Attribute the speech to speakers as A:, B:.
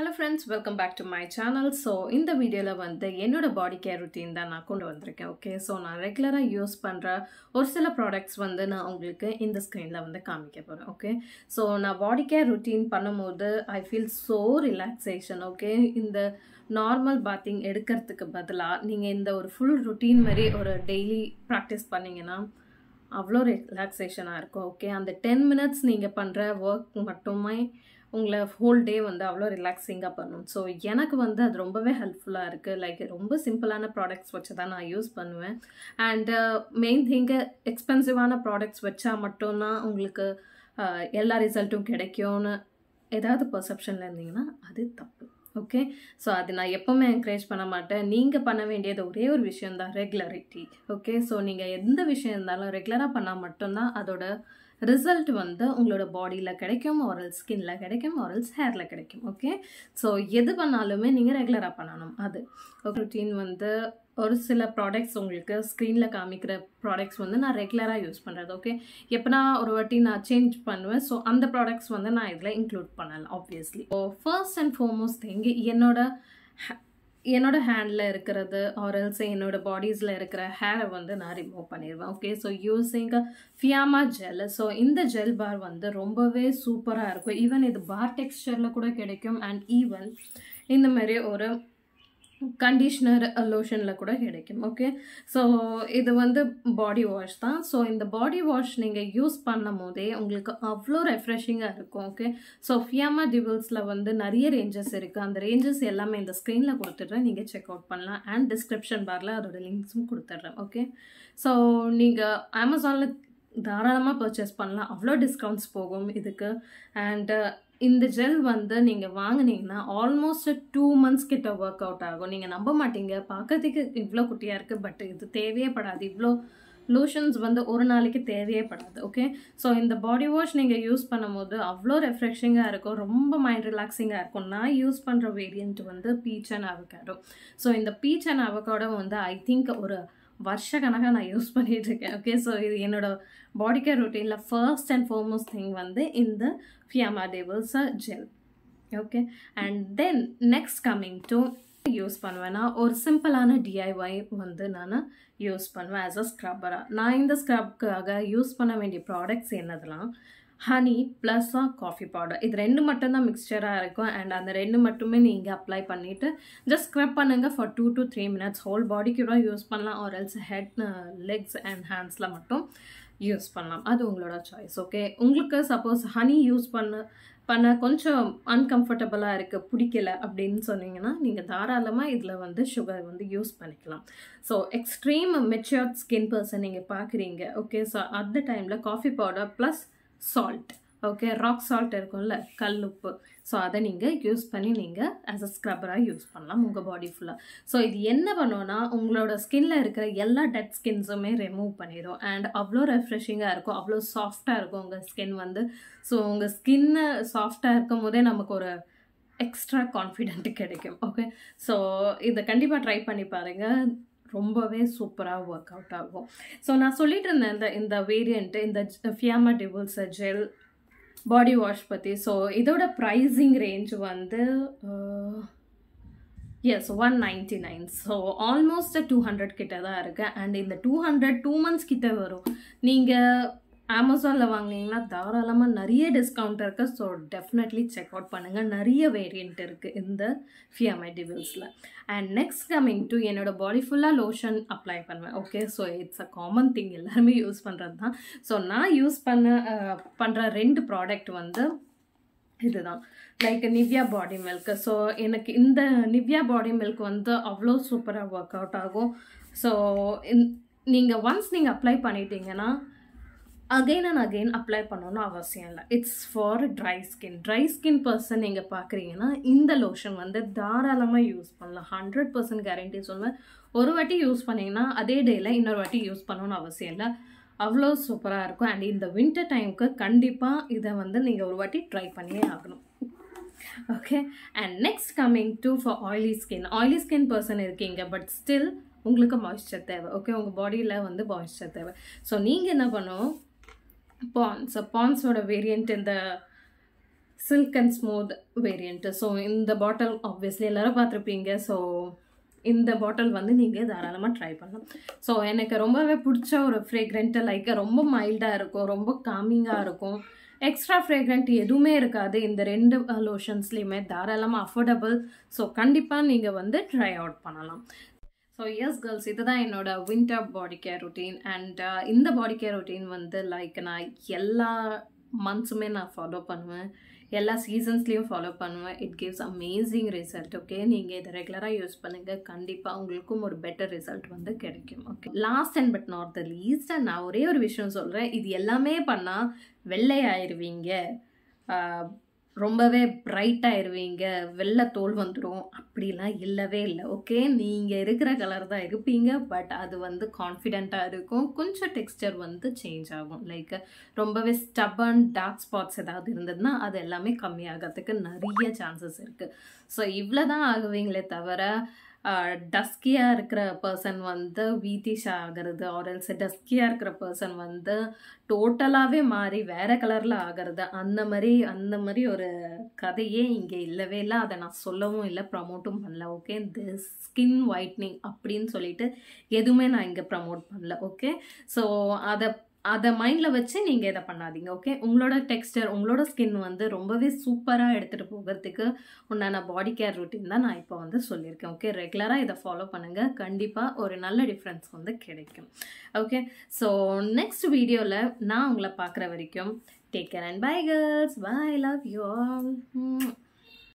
A: hello friends welcome back to my channel so இந்த வீடியோவில் வந்து என்னோடய பாடி கேர் ருட்டீன் தான் நான் கொண்டு வந்திருக்கேன் ஓகே ஸோ நான் ரெகுலராக யூஸ் பண்ணுற ஒரு சில ப்ராடக்ட்ஸ் வந்து நான் உங்களுக்கு இந்த ஸ்க்ரீனில் வந்து காமிக்க போகிறேன் ஓகே ஸோ நான் பாடி கேர் ருட்டீன் பண்ணும்போது I feel so relaxation okay இந்த நார்மல் பாத்திங் எடுக்கிறதுக்கு பதிலாக நீங்கள் இந்த ஒரு ஃபுல் ருட்டீன் மாதிரி ஒரு டெய்லி ப்ராக்டிஸ் பண்ணிங்கன்னா அவ்வளோ ரிலாக்ஸேஷனாக இருக்கும் ஓகே அந்த டென் மினிட்ஸ் நீங்கள் பண்ணுற ஒர்க் மட்டுமே உங்களை ஹோல் டே வந்து அவ்வளோ ரிலாக்ஸிங்காக பண்ணும் ஸோ எனக்கு வந்து அது ரொம்பவே ஹெல்ப்ஃபுல்லாக இருக்குது லைக் ரொம்ப சிம்பிளான ப்ராடக்ட்ஸ் வச்சு தான் நான் யூஸ் பண்ணுவேன் அண்டு மெயின் திங்கு எக்ஸ்பென்சிவான ப்ராடக்ட்ஸ் வச்சா மட்டும்தான் உங்களுக்கு uh, எல்லா ரிசல்ட்டும் கிடைக்கும்னு ஏதாவது பர்செப்ஷனில் இருந்தீங்கன்னா அது தப்பு ஓகே ஸோ அது நான் எப்போவுமே என்கரேஜ் பண்ண மாட்டேன் நீங்கள் பண்ண வேண்டியது ஒரே ஒரு விஷயந்தான் ரெகுலரிட்டி ஓகே ஸோ நீங்கள் எந்த விஷயம் இருந்தாலும் ரெகுலராக பண்ணால் மட்டும்தான் அதோட ரிசல்ட் வந்து உங்களோட பாடியில் கிடைக்கும் ஓரல் ஸ்கின்ல கிடைக்கும் ஆரல்ஸ் ஹேரில் கிடைக்கும் ஓகே ஸோ எது பண்ணாலுமே நீங்கள் ரெகுலராக பண்ணணும் அது ரொட்டீன் வந்து ஒரு சில ப்ராடக்ட்ஸ் உங்களுக்கு ஸ்க்ரீனில் காமிக்கிற ப்ராடக்ட்ஸ் வந்து நான் ரெகுலராக யூஸ் பண்ணுறது ஓகே எப்போ நான் ஒரு வாட்டி நான் சேஞ்ச் பண்ணுவேன் ஸோ அந்த ப்ராடக்ட்ஸ் வந்து நான் இதில் இன்க்ளூட் பண்ணலாம் obviously oh first and foremost thing என்னோட என்னோடய ஹேண்டில் இருக்கிறது ஆரல்ஸ் என்னோடய பாடிஸில் இருக்கிற ஹேரை வந்து நான் ரிமூவ் பண்ணிடுவேன் okay so using Fiama gel so இந்த ஜெல் பார் வந்து ரொம்பவே சூப்பராக இருக்கும் ஈவன் இது பார் டெக்ஸ்டரில் கூட கிடைக்கும் அண்ட் ஈவன் இந்த மாதிரி ஒரு கண்டிஷ்னர் லோஷனில் கூட கிடைக்கும் ஓகே ஸோ இது வந்து பாடி வாஷ் தான் ஸோ இந்த பாடி வாஷ் நீங்கள் யூஸ் பண்ணும் போதே உங்களுக்கு அவ்வளோ ரெஃப்ரெஷிங்காக இருக்கும் ஓகே ஸோ ஃபியாமா டிவில்ஸில் வந்து நிறைய ரேஞ்சஸ் இருக்குது அந்த ரேஞ்சஸ் எல்லாமே இந்த ஸ்க்ரீனில் கொடுத்துட்றேன் நீங்கள் செக் அவுட் பண்ணலாம் அண்ட் டிஸ்கிரிப்ஷன் பாரில் அதோடய லிங்க்ஸும் கொடுத்துட்றேன் ஓகே ஸோ நீங்கள் அமேசானில் தாராளமாக பர்ச்சேஸ் பண்ணலாம் அவ்வளோ டிஸ்கவுண்ட்ஸ் போகும் இதுக்கு அண்டு இந்த ஜெல் வந்து நீங்கள் வாங்கினீங்கன்னா ஆல்மோஸ்ட் டூ மந்த்ஸ் கிட்ட ஒர்க் அவுட் ஆகும் நீங்கள் நம்ப மாட்டீங்க பார்க்கறதுக்கு இவ்வளோ குட்டியாக இருக்குது பட் இது தேவையே படாது இவ்வளோ லூஷன்ஸ் வந்து ஒரு நாளைக்கு தேவையே படாது ஓகே ஸோ இந்த பாடி வாஷ் நீங்கள் யூஸ் பண்ணும்போது அவ்வளோ ரெஃப்ரெஷிங்காக இருக்கும் ரொம்ப மைண்ட் ரிலாக்ஸிங்காக இருக்கும் நான் யூஸ் பண்ணுற வேரியண்ட் வந்து பீச் அண்ட் அவகாடோ ஸோ இந்த பீச் அண்ட் அவகாடோ வந்து ஐ திங்க் ஒரு வருஷ கணக்காக நான் யூஸ் பண்ணிகிட்டு இருக்கேன் ஓகே ஸோ இது என்னோடய பாடி கேர் ரொட்டீனில் ஃபர்ஸ்ட் அண்ட் ஃபார்மோஸ்ட் திங் வந்து இந்த Fiama di Wills gel okay and then next coming to use பண்ணுவேன்னா ஒரு சிம்பிளான டிஐஒய் வந்து நான் யூஸ் பண்ணுவேன் ஆஸ் அ ஸ்க்ரப்பராக நான் இந்த ஸ்க்ரப்புக்காக யூஸ் பண்ண வேண்டிய ப்ராடக்ட்ஸ் என்னதெல்லாம் ஹனி ப்ளஸ்ஸாக காஃபி பவுடர் இது ரெண்டு மட்டும்தான் மிக்சராக இருக்கும் அண்ட் அந்த ரெண்டு மட்டுமே நீங்கள் அப்ளை பண்ணிவிட்டு ஜஸ்ட் ஸ்க்ரப் பண்ணுங்கள் for two to three minutes whole பாடிக்கு கூட யூஸ் பண்ணலாம் or else head legs and ஹேண்ட்ஸில் மட்டும் யூஸ் பண்ணலாம் அது உங்களோட சாய்ஸ் ஓகே உங்களுக்கு சப்போஸ் ஹனி யூஸ் பண்ண பண்ண கொஞ்சம் அன்கம்ஃபர்டபுளாக இருக்குது பிடிக்கல அப்படின்னு சொன்னீங்கன்னா நீங்கள் தாராளமாக இதில் வந்து சுகர் வந்து யூஸ் பண்ணிக்கலாம் so extreme matured skin person நீங்கள் பார்க்குறீங்க ஓகே ஸோ அந்த டைமில் coffee powder plus salt okay rock salt இருக்கும்ல கல் உப்பு ஸோ அதை நீங்கள் யூஸ் பண்ணி நீங்கள் ஆஸ் அ ஸ்க்ரப்பராக யூஸ் பண்ணலாம் உங்கள் பாடி ஃபுல்லாக ஸோ இது என்ன பண்ணோன்னா உங்களோட ஸ்கின்னில் இருக்கிற எல்லா டெட் ஸ்கின்ஸுமே ரிமூவ் பண்ணிடும் அண்ட் அவ்வளோ ரெஃப்ரெஷிங்காக இருக்கும் அவ்வளோ சாஃப்டாக இருக்கும் உங்கள் ஸ்கின் வந்து ஸோ உங்கள் ஸ்கின்னு சாஃப்டாக இருக்கும் போதே நமக்கு ஒரு எக்ஸ்ட்ரா கான்ஃபிடென்ட் கிடைக்கும் ஓகே ஸோ இதை கண்டிப்பாக ட்ரை பண்ணி பாருங்கள் ரொம்பவே சூப்பராக ஒர்க் அவுட் ஆகும் ஸோ நான் சொல்லிட்டு இருந்தேன் இந்த இந்த வேரியண்ட்டு இந்த Fiama di Wills gel body wash பற்றி ஸோ இதோட ப்ரைஸிங் ரேஞ்ச் வந்து is one ninety nine so almost two hundred கிட்ட தான் இருக்குது அண்ட் இந்த டூ ஹண்ட்ரட் டூ மந்த்ஸ் கிட்ட வரும் நீங்கள் அமேசானில் வாங்கினீங்கன்னா தாராளமாக நிறைய டிஸ்கவுண்ட் இருக்குது ஸோ டெஃபினெட்லி செக் அவுட் பண்ணுங்கள் நிறைய வேரியண்ட் இருக்குது இந்த ஃபியாமை டிவில்ஸில் அண்ட் நெக்ஸ்ட் கம்மிங் டு என்னோட பாடி ஃபுல்லாக லோஷன் அப்ளை பண்ணுவேன் okay so it's a common thing எல்லாருமே யூஸ் பண்ணுறது தான் ஸோ நான் யூஸ் பண்ண பண்ணுற ரெண்டு ப்ராடக்ட் வந்து இதுதான் like Nivea body milk so எனக்கு இந்த நிவ்யா பாடி மில்க் வந்து அவ்வளோ சூப்பராக ஒர்க் அவுட் ஆகும் ஸோ நீங்கள் ஒன்ஸ் நீங்கள் அப்ளை பண்ணிட்டீங்கன்னா அகைன் அண்ட் அகைன் அப்ளை பண்ணணும்னு அவசியம் இல்லை it's for dry skin dry skin person நீங்கள் பார்க்குறீங்கன்னா இந்த லோஷன் வந்து தாராளமாக யூஸ் பண்ணலாம் ஹண்ட்ரட் பர்சன்ட் கேரண்டி சொல்லுவேன் ஒரு வாட்டி யூஸ் பண்ணிங்கன்னா அதே டேயில் இன்னொரு வாட்டி யூஸ் பண்ணணும்னு அவசியம் இல்லை அவ்வளோ சூப்பராக இருக்கும் அண்ட் இந்த வின்டர் டைமுக்கு கண்டிப்பாக இதை வந்து நீங்கள் ஒரு வாட்டி ட்ரை பண்ணியே ஆகணும் okay and next coming to for oily skin oily skin person இருக்கீங்க பட் ஸ்டில் உங்களுக்கு மாய்ஸ்சர் தேவை ஓகே உங்கள் பாடியில் வந்து மாய்ஸ்சர் தேவை ஸோ நீங்கள் என்ன பண்ணுவோம் பான்ஸ் பான்ஸோட வேரியன்ட் இந்த silk and smooth variant so இந்த பாட்டில் ஆப்வியஸ்லி எல்லோரும் பார்த்துருப்பீங்க ஸோ இந்த பாட்டில் வந்து நீங்கள் தாராளமாக ட்ரை பண்ணலாம் ஸோ எனக்கு ரொம்பவே பிடிச்ச ஒரு ஃப்ரேக்ரெண்ட்டு லைக் ரொம்ப மைல்டாக இருக்கும் ரொம்ப காமிங்காக இருக்கும் எக்ஸ்ட்ரா ஃப்ரேக்ரெண்ட் எதுவுமே இருக்காது இந்த ரெண்டு லோஷன்ஸ்லேயுமே தாராளமாக அஃபோர்டபுள் ஸோ கண்டிப்பாக நீங்கள் வந்து ட்ரை அவுட் பண்ணலாம் ஸோ எஸ் கேர்ள்ஸ் இதுதான் என்னோட winter body care routine and இந்த பாடி கேர் ரொட்டீன் வந்து லைக் நான் எல்லா மந்த்ஸுமே நான் ஃபாலோ பண்ணுவேன் எல்லா சீசன்ஸ்லேயும் ஃபாலோ பண்ணுவேன் it gives amazing result okay நீங்கள் இதை ரெகுலராக யூஸ் பண்ணுங்கள் கண்டிப்பாக உங்களுக்கும் ஒரு பெட்டர் ரிசல்ட் வந்து கிடைக்கும் okay last and but not the least நான் ஒரே ஒரு விஷயம் சொல்கிறேன் இது எல்லாமே பண்ணால் வெள்ளையாயிருவீங்க uh, ரொம்பவே பிரைட்டாகிடுவீங்க வெள்ளை தோல் வந்துடும் அப்படிலாம் இல்லவே இல்லை ஓகே நீங்கள் இருக்கிற கலர் தான் இருப்பீங்க பட் அது வந்து கான்ஃபிடெண்ட்டாக இருக்கும் கொஞ்சம் டெக்ஸ்டர் வந்து சேஞ்ச் ஆகும் லைக் ரொம்பவே ஸ்டபன் டார்க் ஸ்பாட்ஸ் ஏதாவது இருந்ததுன்னா அது எல்லாமே கம்மியாகிறதுக்கு நிறைய சான்சஸ் இருக்குது ஸோ இவ்வளோ தான் ஆகுவீங்களே தவிர டஸ்கியாக இருக்கிற பர்சன் வந்து வீதிஷ் ஆகிறது ஆரல்ஸ் டஸ்கியாக இருக்கிற பர்சன் வந்து டோட்டலாகவே மாறி வேறு கலரில் ஆகிறது அந்த மாதிரி அந்த மாதிரி ஒரு கதையே இங்கே இல்லவே இல்லை அதை நான் சொல்லவும் இல்லை ப்ரமோட்டும் பண்ணல ஓகே தி ஸ்கின் ஒயிட்னிங் அப்படின்னு சொல்லிட்டு எதுவுமே நான் இங்கே ப்ரமோட் பண்ணல ஓகே ஸோ அதை அதை மைண்டில் வச்சு நீங்கள் இதை பண்ணாதீங்க ஓகே உங்களோட டெக்ஸ்டர் உங்களோட ஸ்கின் வந்து ரொம்பவே சூப்பராக எடுத்துகிட்டு போகிறதுக்கு உண்டான பாடி கேர் ரொட்டீன் தான் நான் இப்போ வந்து சொல்லியிருக்கேன் ஓகே ரெகுலராக இதை ஃபாலோ பண்ணுங்கள் கண்டிப்பாக ஒரு நல்ல டிஃப்ரென்ஸ் வந்து கிடைக்கும் ஓகே ஸோ நெக்ஸ்ட் வீடியோவில் நான் உங்களை பார்க்குற வரைக்கும் take care and bye girls bye love you all